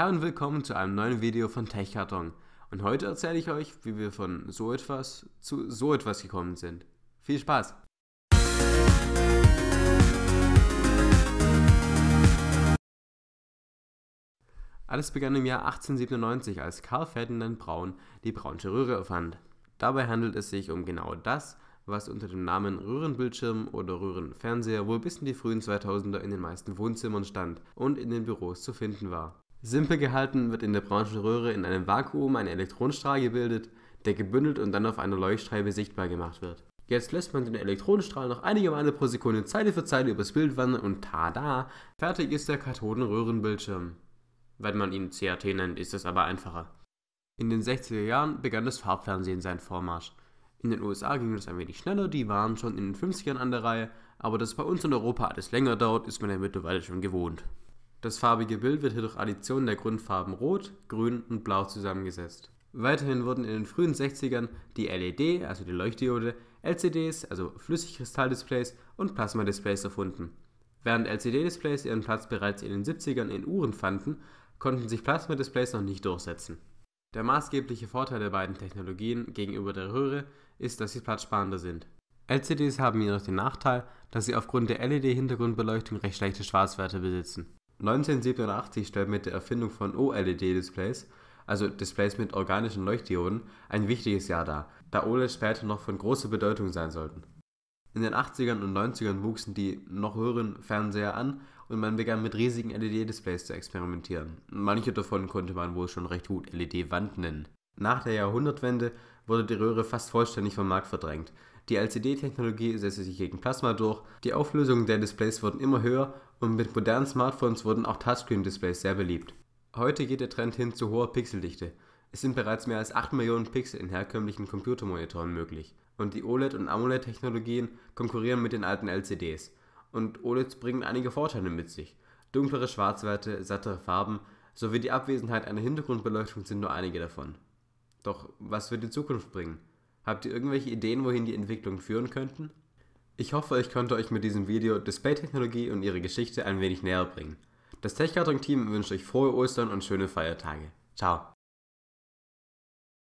Hi und willkommen zu einem neuen Video von TechKarton. Und heute erzähle ich euch, wie wir von so etwas zu so etwas gekommen sind. Viel Spaß! Alles begann im Jahr 1897, als Karl Ferdinand Braun die Braunsche Röhre erfand. Dabei handelt es sich um genau das, was unter dem Namen Röhrenbildschirm oder Röhrenfernseher wohl bis in die frühen 2000er in den meisten Wohnzimmern stand und in den Büros zu finden war. Simpel gehalten wird in der Braunschenröhre in einem Vakuum ein Elektronenstrahl gebildet, der gebündelt und dann auf einer Leuchtstreibe sichtbar gemacht wird. Jetzt lässt man den Elektronenstrahl noch einige Male pro Sekunde Zeile für Zeile übers Bild wandern und tada, fertig ist der Kathodenröhrenbildschirm. Wenn man ihn CRT nennt, ist es aber einfacher. In den 60er Jahren begann das Farbfernsehen seinen Vormarsch. In den USA ging das ein wenig schneller, die waren schon in den 50ern an der Reihe, aber dass bei uns in Europa alles länger dauert, ist man ja mittlerweile schon gewohnt. Das farbige Bild wird hier durch Addition der Grundfarben Rot, Grün und Blau zusammengesetzt. Weiterhin wurden in den frühen 60ern die LED, also die Leuchtdiode, LCDs, also Flüssigkristalldisplays und Plasmadisplays erfunden. Während LCD-Displays ihren Platz bereits in den 70ern in Uhren fanden, konnten sich Plasmadisplays noch nicht durchsetzen. Der maßgebliche Vorteil der beiden Technologien gegenüber der Röhre ist, dass sie platzsparender sind. LCDs haben jedoch den Nachteil, dass sie aufgrund der LED-Hintergrundbeleuchtung recht schlechte Schwarzwerte besitzen. 1987 stellt mit der Erfindung von OLED-Displays, also Displays mit organischen Leuchtdioden, ein wichtiges Jahr dar, da OLEDs später noch von großer Bedeutung sein sollten. In den 80ern und 90ern wuchsen die noch höheren Fernseher an und man begann mit riesigen LED-Displays zu experimentieren. Manche davon konnte man wohl schon recht gut LED-Wand nennen. Nach der Jahrhundertwende wurde die Röhre fast vollständig vom Markt verdrängt. Die LCD-Technologie setzte sich gegen Plasma durch, die Auflösungen der Displays wurden immer höher und mit modernen Smartphones wurden auch Touchscreen-Displays sehr beliebt. Heute geht der Trend hin zu hoher Pixeldichte. Es sind bereits mehr als 8 Millionen Pixel in herkömmlichen Computermonitoren möglich. Und die OLED- und AMOLED-Technologien konkurrieren mit den alten LCDs. Und OLEDs bringen einige Vorteile mit sich. Dunklere Schwarzwerte, sattere Farben sowie die Abwesenheit einer Hintergrundbeleuchtung sind nur einige davon. Doch was wird die Zukunft bringen? Habt ihr irgendwelche Ideen, wohin die Entwicklung führen könnten? Ich hoffe, ich konnte euch mit diesem Video Display-Technologie und ihre Geschichte ein wenig näher bringen. Das Tech-Karton-Team wünscht euch frohe Ostern und schöne Feiertage. Ciao!